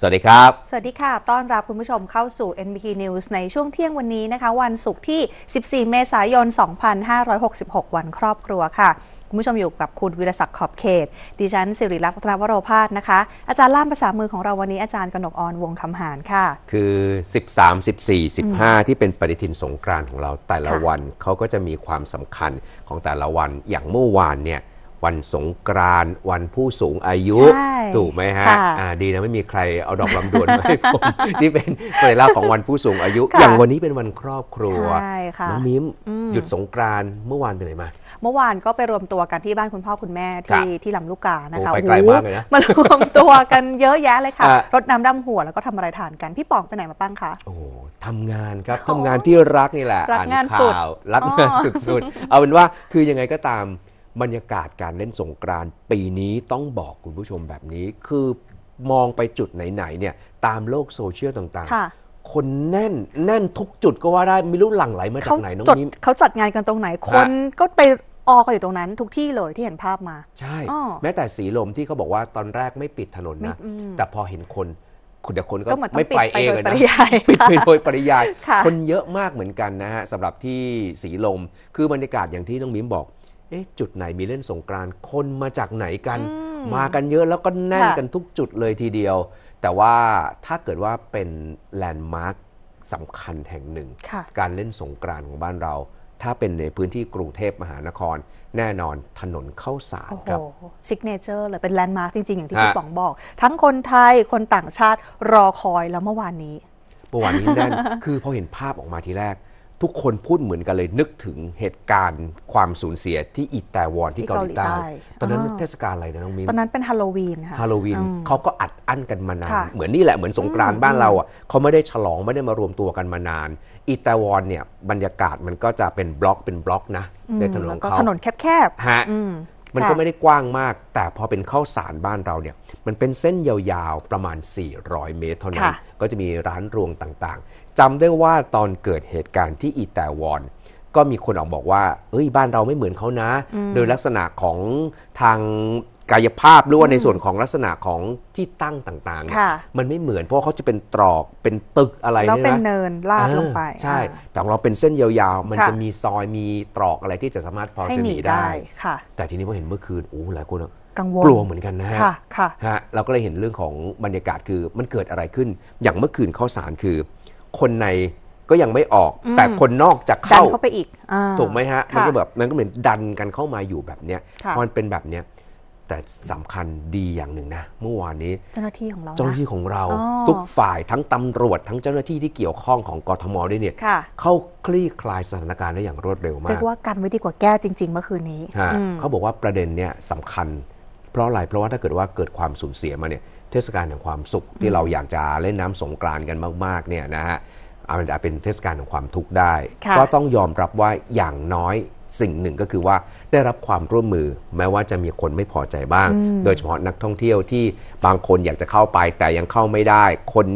สวัสวัสดีครับ สวัสดีค่ะ ต้อนรับคุณผู้ชมเข้าสู่ NBT News ในช่วงเที่ยงวันนี้นะคะ วันศุกร์ที่ 14 เมษายน 2566 วันครอบครัวค่ะคุณผู้ชมอยู่กับคุณวิรศักดิ์ขอบเขตดิฉัน สิริรัตน์พัฒนวโรภาสนะคะ อาจารย์ล่ามภาษามือของเราวันนี้อาจารย์กนกอรวงคำหานค่ะ คือ 13 14 15 ที่เป็นปฏิทินสงกรานต์ของเราแต่ละวันเขาก็จะมีความสำคัญของแต่ละวันอย่างเมื่อวานเนี่ยวันสงกรานวันผู้สูงอายุถูกไหมฮะะดีนะ ไม่มีใครเอาดอกลำดวนมาให้ผมที่เป็นสัญลักษณ์ของวันผู้สูงอายุ อย่างวันนี้เป็นวันครอบครัวน้องมิมหยุดสงกรานเมื่อวานไปไหนมา เมื่อวานก็ไปรวมตัวกันที่บ้านคุณพ่อคุณแม่ที่ที่ลำลูกกานะคะไปไกลมากเลยนะมารวมตัวกันเยอะแยะเลยค่ะรถน้ำดำหัวแล้วก็ทำอะไรทานกันพี่ป๋องไปไหนมาบ้างคะโอ้ทำงานครับทำงานที่รักนี่แหละอ่านข่าวรักงานสุด ๆ เอาเป็นว่าคือยังไงก็ตามบรรยากาศการเล่นสงกรานต์ปีนี้ต้องบอกคุณผู้ชมแบบนี้ คือมองไปจุดไหนๆเนี่ยตามโลกโซเชียลต่างๆคนแน่น แน่นทุกจุดก็ว่าได้ ไม่รู้หลังไหลมาจากไหนน้องนิ้มเขาจัดงานกันตรงไหนคนก็ไปออกันอยู่ตรงนั้นทุกที่เลยที่เห็นภาพมา ใช่แม้แต่สีลมที่เขาบอกว่าตอนแรกไม่ปิดถนนนะ แต่พอเห็นคน คนแต่คนก็ไม่ไปเองนะปิดไปโดยปริยาย คนเยอะมากเหมือนกันนะฮะสำหรับที่สีลมคือบรรยากาศอย่างที่น้องมิ้มบอกเอ๊ะจุดไหนมีเล่นสงกรานคนมาจากไหนกัน มากันเยอะแล้วก็แน่นกันทุกจุดเลยทีเดียว แต่ว่าถ้าเกิดว่าเป็นแลนด์มาร์คสำคัญแห่งหนึ่ง การเล่นสงกรานของบ้านเรา ถ้าเป็นในพื้นที่กรุงเทพมหานคร แน่นอนถนนเข้าสารครับซิกเนเจอร์เลยเป็นแลนด์มาร์คจริง ๆอย่างที่พี่ป๋องบอก ทั้งคนไทยคนต่างชาติรอคอยแล้วเมื่อวานนี้เมื่อวานนี้แน่นคือพอเห็นภาพออกมาทีแรกทุกคนพูดเหมือนกันเลยนึกถึงเหตุการณ์ความสูญเสียที่อิตาลีที่เกาหลีใต้ตอนนั้นเทศกาลอะไรนะน้องมินตอนนั้นเป็นฮาโลวีนค่ะ ฮาโลวีนเขาก็อัดอั้นกันมานาน เหมือนนี่แหละ เหมือนสงกรานต์บ้านเราอ่ะเขาไม่ได้ฉลองไม่ได้มารวมตัวกันมานานอิตาลีเนี่ย บรรยากาศมันก็จะเป็นบล็อกเป็นบล็อกนะ ในถนนเขาถนนแคบๆฮะมันก็ไม่ได้กว้างมาก แต่พอเป็นข้าวสารบ้านเราเนี่ยมันเป็นเส้นยาว ๆ ประมาณ 400 เมตร เท่านั้น ก็จะมีร้านรวงต่างๆจำได้ว่าตอนเกิดเหตุการณ์ที่อิตวอน ก็มีคนออกบอกว่า เอ้ยบ้านเราไม่เหมือนเขานะ โดยลักษณะของทางกายภาพหรือว่าในส่วนของลักษณะของที่ตั้งต่างๆ มันไม่เหมือน เพราะเขาจะเป็นตรอกเป็นตึกอะไรนแล้วเป็นเนินลาดลงไป ใช่แต่เราเป็นเส้นยาว ๆ มันจะมีซอยมีตรอกอะไรที่จะสามารถพอจะหนีได้ค่ะ แต่ทีนี้พอเห็นเมื่อคืนโอ้หลายคนกังวลกลัวเหมือนกันนะฮะค่ะฮะเราก็เลยเห็นเรื่องของบรรยากาศคือ มันเกิดอะไรขึ้นอย่างเมื่อคืนข้อสารคือ คนในก็ยังไม่ออกอแต่คนนอกจะเข้าเข้าไปอีกอถูกไหมฮะะมันก็แบบมันก็เหมือนดันกันเข้ามาอยู่แบบเนี้ยพอมันเป็นแบบเนี้ยแต่สำคัญดีอย่างหนึ่งนะเมื่อวานนี้เจ้าหน้าที่ของเราเจ้าหน้าที่ของเราทุกฝ่ายทั้งตำรวจ ทั้งเจ้าหน้าที่ที่เกี่ยวข้องของกทมด้วยเนี่ยเข้าคลี่คลายสถานการณ์ได้อย่างรวดเร็วมากเรียกว่ากันไว้ดีกว่าแก้จริงๆเมื่อคืนนี้เขาบอกว่าประเด็นเนี่ยสำคัญเพราะอะไรเพราะว่าถ้าเกิดว่าเกิดความสูญเสียมาเนี่ยเทศกาลแห่งความสุขที่เราอยากจะเล่นน้ำสงกรานกันมากๆเนี่ยนะฮะอาจจะเป็นเทศกาลของความทุกข์ได้ก็ต้องยอมรับว่าอย่างน้อยสิ่งหนึ่งก็คือว่าได้รับความร่วมมือ แม้ว่าจะมีคนไม่พอใจบ้าง โดยเฉพาะนักท่องเที่ยวที่บางคนอยากจะเข้าไป แต่ยังเข้าไม่ได้ คน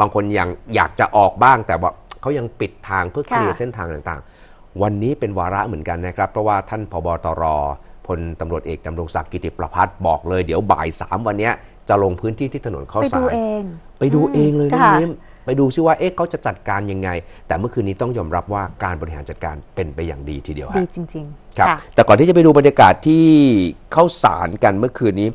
บางคนยังอยากจะออกบ้าง แต่ว่าเขายังปิดทางเพื่อเคลียร์เส้นทางต่างๆ วันนี้เป็นวาระเหมือนกันนะครับ เพราะว่าท่านพบตรพลตำรวจเอกดำรงศักดิ์กิติประพัฒน์บอกเลยเดี๋ยวบ่ายสามวันนี้จะลงพื้นที่ที่ถนนข้าวสารไปดูเอง ไปดูเองเลยนะนไปดูซิว่า เอ๊ะเขาจะจัดการยังไง แต่เมื่อคืนนี้ต้องยอมรับว่าการบริหารจัดการเป็นไปอย่างดีทีเดียวดีจริงๆ ครับ แต่ก่อนที่จะไปดูบรรยากาศที่เข้าสารกันเมื่อคืนนี้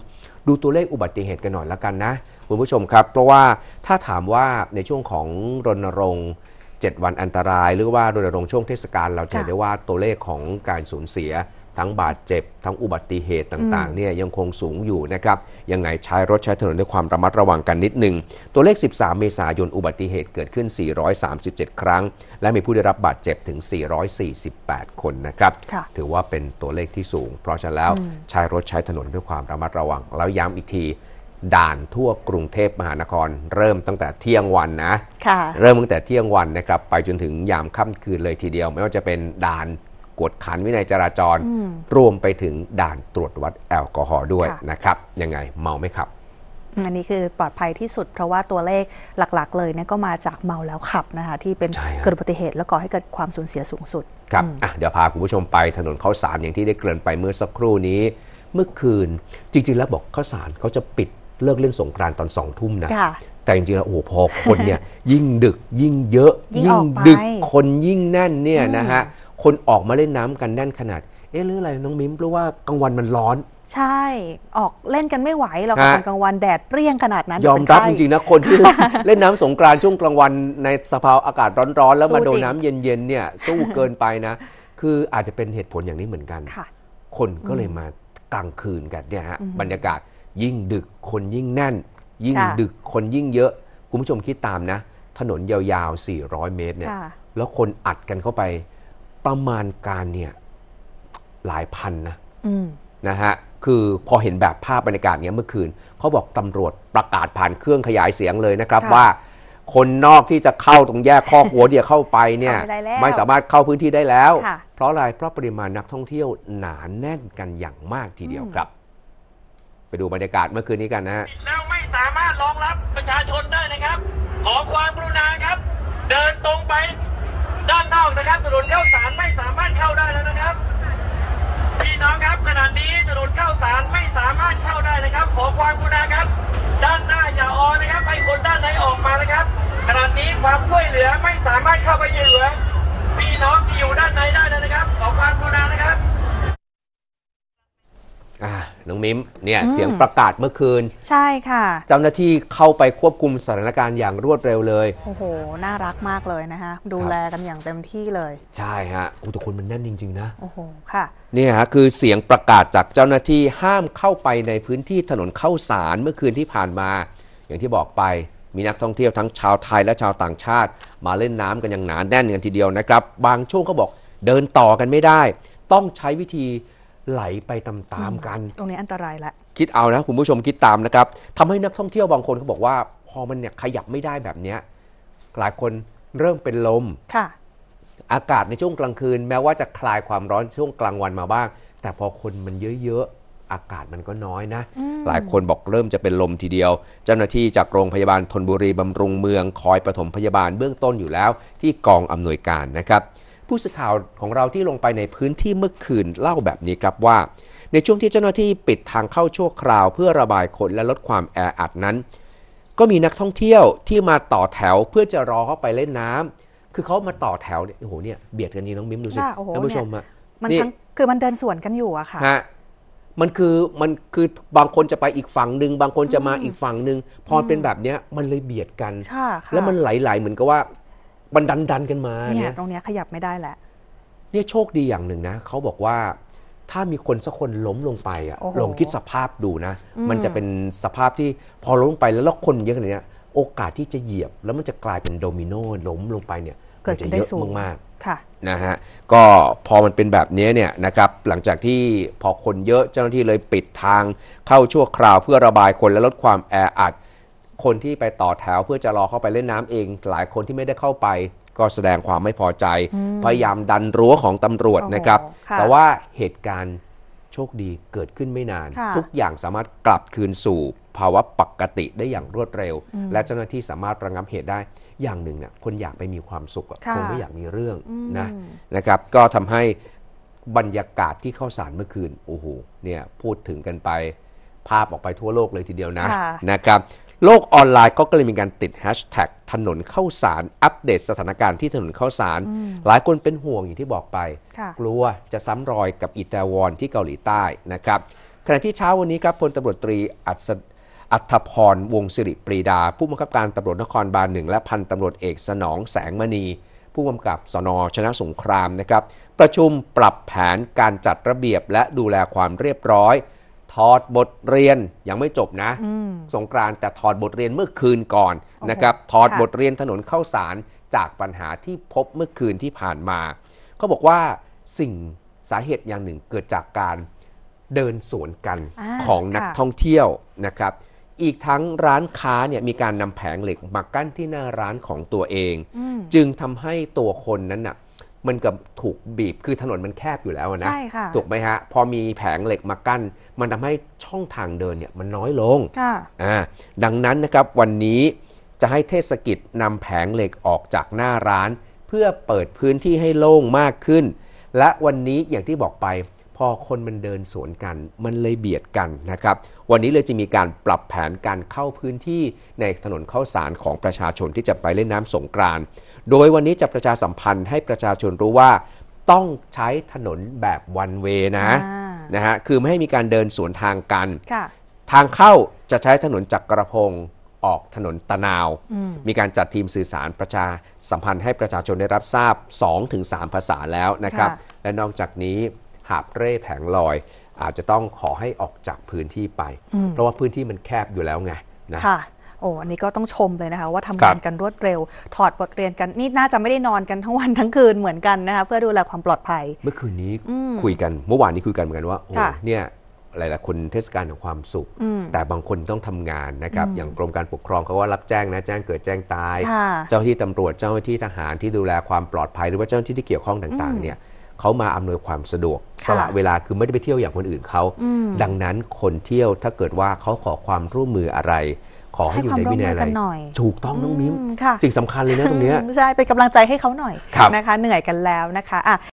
ดูตัวเลขอุบัติเหตุกันหน่อยละกันนะ คุณผู้ชมครับ เพราะว่าถ้าถามว่าในช่วงของรณรงค์ 7 วันอันตราย หรือว่ารณรงค์ช่วงเทศกาล เราจะได้ว่าตัวเลขของการสูญเสียทั้งบาดเจ็บทั้งอุบัติเหตุต่างๆเนี่ยยังคงสูงอยู่นะครับยังไงใช้รถใช้ถนนด้วยความระมัดระวังกันนิดหนึ่งตัวเลข 13 เมษายนอุบัติเหตุเกิดขึ้น 437 ครั้งและมีผู้ได้รับบาดเจ็บถึง 448 คนนะครับถือว่าเป็นตัวเลขที่สูงเพราะฉะนั้นแล้วใช้รถใช้ถนนด้วยความระมัดระวังแล้วย้ำอีกที ด่านทั่วกรุงเทพมหานคร เริ่มตั้งแต่เที่ยงวันนะเริ่มตั้งแต่เที่ยงวันนะครับไปจนถึงยามค่ำคืนเลยทีเดียว ไม่ว่าจะเป็นด่านกวดขันวินัยจราจรรวมไปถึงด่านตรวจวัดแอลกอฮอล์ด้วยนะครับ ยังไงเมาไม่ขับ อันนี้คือปลอดภัยที่สุดเพราะว่าตัวเลขหลัก ๆ เลยเนี่ยก็มาจากเมาแล้วขับนะคะที่เป็นเกิดอุบัติเหตุแล้วก่อให้เกิดความสูญเสียสูงสุด ครับเดี๋ยวพาคุณผู้ชมไปถนนข้าวสารอย่างที่ได้เกริ่นไปเมื่อสักครู่นี้ เมื่อคืนจริงๆแล้วบอกข้าวสารเขาจะปิดเลิกเล่นสงกรานตอนสองทุ่มนะแต่จริงๆ แล้วโอ้โหพอคนเนี่ยยิ่งดึกยิ่งเยอะ ยิ่งดึกคนยิ่งแน่นเนี่ยนะฮะคนออกมาเล่นน้ำกันแน่นขนาด เอ๊ะหรืออะไรน้องมิ้มเพราะว่ากลางวันมันร้อน ใช่ออกเล่นกันไม่ไหวเราตอนกลางวันแดดเปรี้ยงขนาดนั้นยอมรับจริงๆนะคนที่เล่นน้ำสงกรานช่วงกลางวันในสภาวอากาศร้อนๆแล้วมาโดนน้าเย็นๆเนี่ยสู้เกินไปนะคืออาจจะเป็นเหตุผลอย่างนี้เหมือนกันคนก็เลยมากลางคืนกันเนี่ยฮะบรรยากาศยิ่งดึกคนยิ่งแน่นยิ่งดึกคนยิ่งเยอะ คุณผู้ชมคิดตามนะ ถนนยาวๆ 400 เมตรเนี่ย แล้วคนอัดกันเข้าไปประมาณการเนี่ยหลายพันนะนะฮะคือพอเห็นแบบภาพบรรยากาศเนี้ยเมื่อคืน เขาบอกตำรวจประกาศผ่านเครื่องขยายเสียงเลยนะครับ ว่าคนนอกที่จะเข้าตรงแยกคอหัวเดียเข้าไปเนี่ย ไม่สามารถเข้าพื้นที่ได้แล้ว เพราะอะไรเพราะปริมาณนักท่องเที่ยวหนาแน่นกันอย่างมากทีเดียวครับ ไปดูบรรยากาศเมื่อคืนนี้กันนะฮะามารถรองรับประชาชนได้นะครับ ขอความกรุณาครับ เดินตรงไปด้านนอกนะครับถนนเข้าสารไม่สามารถเข้าได้แล้วนะครับ พี่น้องครับ ขณะนี้ถนนเข้าสารไม่สามารถเข้าได้นะครับ ขอความกรุณาครับ ด้านหน้าอย่าออนะครับให้คนด้านในออกมานะครับ ขณะนี้ความช่วยเหลือไม่สามารถเข้าไปเยเหือพี่น้องที่อยู่ด้านในได้นะครับ ขอความกรุณานะครับน้องมิมเนี่ยเสียงประกาศเมื่อคืน ใช่ค่ะเจ้าหน้าที่เข้าไปควบคุมสถานการณ์อย่างรวดเร็วเลยโอ้โหน่ารักมากเลยนะคะดูแลกันอย่างเต็มที่เลย ใช่ฮะอุตุคนมันแน่นจริงๆนะโอ้โหค่ะเนี่ยฮะคือเสียงประกาศจากเจ้าหน้าที่ห้ามเข้าไปในพื้นที่ถนนเข้าสารเมื่อคืนที่ผ่านมา อย่างที่บอกไป มีนักท่องเที่ยวทั้งชาวไทยและชาวต่างชาติ มาเล่นน้ำกันอย่างหนาแน่นกันทีเดียวนะครับ บางช่วงก็บอกเดินต่อกันไม่ได้ ต้องใช้วิธีไหลไปตามๆกัน ตรงนี้อันตรายละคิดเอานะคุณผู้ชมคิดตามนะครับทำให้นักท่องเที่ยวบางคนเขาบอกว่า พอมันเนี่ยขยับไม่ได้แบบเนี้ยหลายคนเริ่มเป็นลมค่ะอากาศในช่วงกลางคืน แม้ว่าจะคลายความร้อนช่วงกลางวันมาบ้าง แต่พอคนมันเยอะๆ อากาศมันก็น้อยนะ หลายคนบอกเริ่มจะเป็นลมทีเดียว เจ้าหน้าที่จากโรงพยาบาลทนบุรีบำรุงเมือง คอยปฐมพยาบาลเบื้องต้นอยู่แล้ว ที่กองอำนวยการนะครับผู้สื่อข่าวของเราที่ลงไปในพื้นที่เมื่อคืนเล่าแบบนี้ครับว่า ในช่วงที่เจ้าหน้าที่ปิดทางเข้าชั่วคราว เพื่อระบายคนและลดความแออัดนั้น ก็มีนักท่องเที่ยวที่มาต่อแถวเพื่อจะรอเข้าไปเล่นน้ำ คือเขามาต่อแถวเนี่ยโอ้โหเนี่ยเบียดกันจริงน้องมิ้มดูสิท่านผู้ชมอะมันทั้งคือมันเดินสวนกันอยู่อะค่ะฮะมันคือมันคือบางคนจะไปอีกฝั่งหนึ่งบางคนจะมาอีกฝั่งหนึ่งพอเป็นแบบเนี้ยมันเลยเบียดกันแล้วมันไหลๆเหมือนกับว่ามันดันดันกันมาเนี่ยตรงเนี้ยขยับไม่ได้แหละเนี่ยโชคดีอย่างหนึ่งนะเขาบอกว่าถ้ามีคนสักคนล้มลงไปอ่ะลองคิดสภาพดูนะมันจะเป็นสภาพที่พอล้มลงไปแล้วแล้วคนเยอะขนาดเนี้ยโอกาสที่จะเหยียบแล้วมันจะกลายเป็นโดมิโนล้มลงไปเนี่ยเกิดจะเยอะมากะนะฮะก็พอมันเป็นแบบนี้เนี่ยนะครับหลังจากที่พอคนเยอะเจ้าหน้าที่เลยปิดทางเข้าชั่วคราวเพื่อระบายคนและลดความแออัดคนที่ไปต่อแถวเพื่อจะรอเข้าไปเล่นน้ำเอง หลายคนที่ไม่ได้เข้าไปก็แสดงความไม่พอใจ พยายามดันรั้วของตำรวจนะครับ แต่ว่าเหตุการณ์โชคดีเกิดขึ้นไม่นาน ทุกอย่างสามารถกลับคืนสู่ ภาวะปกติได้อย่างรวดเร็ว และเจ้าหน้าที่สามารถระงับเหตุได้อย่างหนึ่งเนี่ยคนอยากไปมีความสุขคงไม่อยากมีเรื่องนะนะครับ ก็ทำให้บรรยากาศที่เข้าสารเมื่อคืนโอ้โหเนี่ยพูดถึงกันไปภาพออกไปทั่วโลกเลยทีเดียวนะนะครับโลกออนไลน์ก็เลยมีการติดแฮชแท็กถนนเข้าสาร อัปเดตสถานการณ์ที่ถนนเข้าสาร หลายคนเป็นห่วงอย่างที่บอกไป กลัวจะซ้ำรอยกับอิตาลีที่เกาหลีใต้นะครับขณะที่เช้าวันนี้ ครับพลตำรวจตรีอัศอัธพรวงศิริปรีดา ผู้บังคับการตำรวจนครบาลหนึ่งและพันตำรวจเอกสนองแสงมณี ผู้กำกับสน ชนะสงครามนะครับ ประชุมปรับแผนการจัดระเบียบ และดูแลความเรียบร้อยถอดบทเรียนยังไม่จบนะ สงกรานจะถอดบทเรียนเมื่อคืนก่อนนะครับ ถอดบทเรียนถนนเข้าสารจากปัญหาที่พบเมื่อคืนที่ผ่านมา เขาบอกว่าสิ่งสาเหตุอย่างหนึ่งเกิดจากการเดินสวนกันอของนักท่องเที่ยวนะครับ อีกทั้งร้านค้าเนี่ยมีการนำแผงเหล็กมากั้นที่หน้าร้านของตัวเอง จึงทำให้ตัวคนนั้นนะมันกับถูกบีบคือถนนมันแคบอยู่แล้วนะใช่ค่ะถูกไหมฮะพอมีแผงเหล็กมากั้นมันทำให้ช่องทางเดินเนี่ยมันน้อยลงค่ะอ่าดังนั้นนะครับวันนี้จะให้เทศกิจนำแผงเหล็กออกจากหน้าร้าน เพื่อเปิดพื้นที่ให้โล่งมากขึ้น และวันนี้อย่างที่บอกไปพอคนมันเดินสวนกันมันเลยเบียดกันนะครับ วันนี้เลยจะมีการปรับแผนการเข้าพื้นที่ในถนนเข้าสารของประชาชนที่จะไปเล่นน้ำสงกรานโดยวันนี้จะประชาสัมพันธ์ให้ประชาชนรู้ว่าต้องใช้ถนนแบบวันเวนะนะฮะคือไม่ให้มีการเดินสวนทางกัน ทางเข้าจะใช้ถนนจักรพงศ์ออกถนนตะนาวมีการจัดทีมสื่อสารประชาสัมพันธ์ให้ประชาชนได้รับทราบ 2-3 ภาษาแล้วนะครับ และนอกจากนี้หาบเร่แผงลอย อาจจะต้องขอให้ออกจากพื้นที่ไป เพราะว่าพื้นที่มันแคบอยู่แล้วไงนะค่ะโอ้อันนี้ก็ต้องชมเลยนะคะว่าทำงานกันรวดเร็วถอดบทเรียนกันนี่น่าจะไม่ได้นอนกันทั้งวันทั้งคืนเหมือนกันนะคะเพื่อดูแลความปลอดภัย เมื่อคืนนี้คุยกันเมื่อวานนี้คุยกันเหมือนกันว่าโอ้เนี่ยหลายๆคนเทศกาลของความสุข แต่บางคนต้องทำงานนะครับอย่างกรมการปกครองเขาว่ารับแจ้งนะแจ้งเกิดแจ้งตาย เจ้าที่ตำรวจเจ้าที่ทหารที่ดูแลความปลอดภัยหรือว่าเจ้าที่ที่เกี่ยวข้องต่างๆ เนี่ยเขามาอำนวยความสะดวกสละเวลาคือไม่ได้ไปเที่ยวอย่างคนอื่นเขา ดังนั้นคนเที่ยวถ้าเกิดว่าเขาขอความร่วมมืออะไร ขอให้อยู่ในวินัยอะไรถูกต้องน้องมิ้มสิ่งสำคัญเลยนะตรงนี้ใช่เป็นกำลังใจให้เขาหน่อยนะคะเหนื่อยกันแล้วนะคะ